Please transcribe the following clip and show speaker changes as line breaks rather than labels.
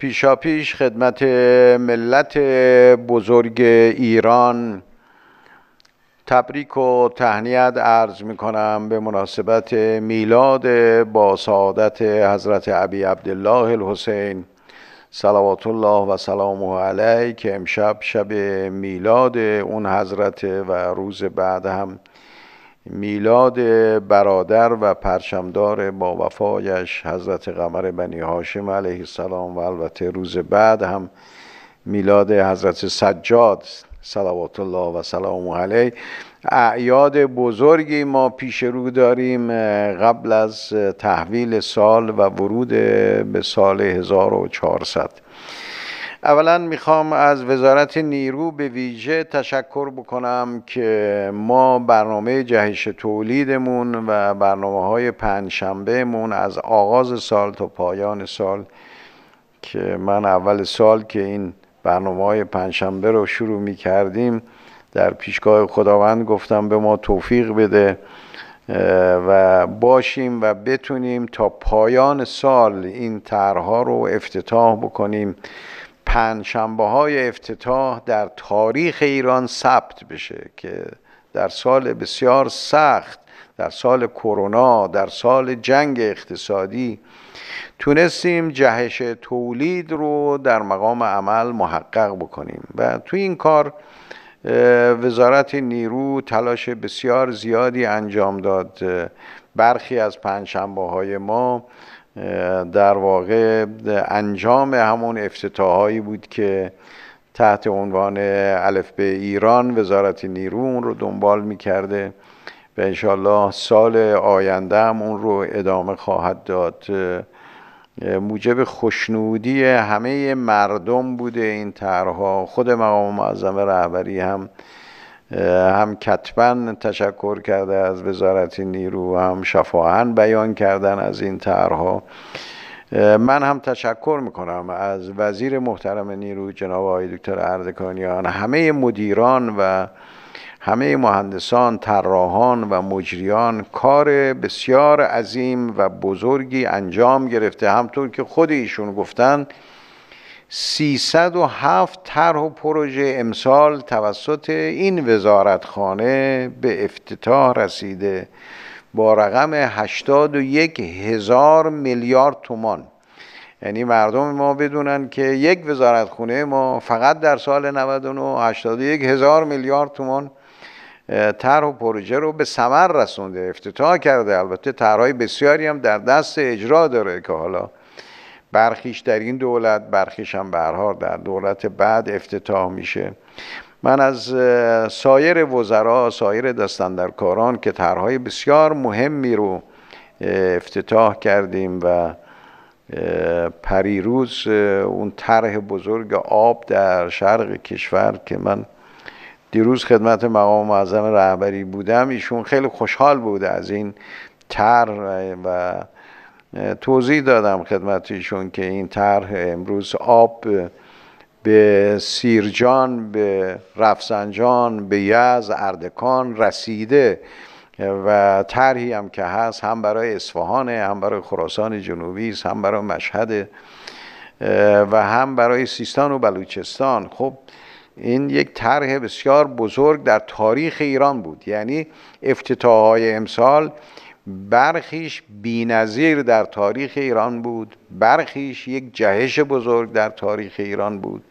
پیشا پیش خدمت ملت بزرگ ایران تبریک و تهنیت عرض می کنم به مناسبت میلاد با سعادت حضرت عبی عبدالله الحسین صلوات الله و سلامه علیه که امشب شب میلاد اون حضرت و روز بعد هم میلاد برادر و پرشمدار با وفایش حضرت قمر بنی هاشم علیه السلام و البته روز بعد هم میلاد حضرت سجاد صلوات الله و سلام علیه اعیاد بزرگی ما پیش رو داریم قبل از تحویل سال و ورود به سال 1400 اولا میخوام از وزارت نیرو به ویژه تشکر بکنم که ما برنامه جهش تولیدمون و برنامه های پنجشنبهمون از آغاز سال تا پایان سال که من اول سال که این برنامه های پنجشنبه رو شروع میکردیم در پیشگاه خداوند گفتم به ما توفیق بده و باشیم و بتونیم تا پایان سال این طرحها رو افتتاح بکنیم پنجشنبه های افتتاح در تاریخ ایران ثبت بشه که در سال بسیار سخت در سال کرونا در سال جنگ اقتصادی تونستیم جهش تولید رو در مقام عمل محقق بکنیم و تو این کار وزارت نیرو تلاش بسیار زیادی انجام داد برخی از پنجشنبه های ما در واقع انجام همون افتتاهایی بود که تحت عنوان الف به ایران وزارت نیرو اون رو دنبال میکرده و انشالله سال آینده هم اون رو ادامه خواهد داد موجب خوشنودی همه مردم بوده این طرحها خود مقام معظم رهبری هم هم کتبا تشکر کرده از وزارت نیرو هم شفاهن بیان کردن از این طرحها من هم تشکر میکنم از وزیر محترم نیرو جناب آقای دکتر اردکانیان همه مدیران و همه مهندسان، طراحان و مجریان کار بسیار عظیم و بزرگی انجام گرفته همطور که خود ایشون گفتند 307 طرح و پروژه امسال توسط این وزارتخانه به افتتاح رسیده با رقم 81 هزار میلیارد تومان یعنی مردم ما بدونن که یک وزارتخونه ما فقط در سال 99 81 هزار میلیارد تومان طرح و پروژه رو به ثمر رسونده افتتاح کرده البته طرحهای بسیاری هم در دست اجرا داره که حالا برخیش در این دولت برخیش هم برها در دولت بعد افتتاح میشه من از سایر وزرا سایر دستندرکاران که طرحهای بسیار مهمی رو افتتاح کردیم و پریروز اون طرح بزرگ آب در شرق کشور که من دیروز خدمت مقام معظم رهبری بودم ایشون خیلی خوشحال بود از این طرح و توضیح دادم خدمتیشون که این طرح امروز آب به سیرجان به رفسنجان به یز اردکان رسیده و طرحی هم که هست هم برای اصفهان هم برای خراسان جنوبی است هم برای مشهد و هم برای سیستان و بلوچستان خب این یک طرح بسیار بزرگ در تاریخ ایران بود یعنی های امسال برخیش بینظیر در تاریخ ایران بود برخیش یک جهش بزرگ در تاریخ ایران بود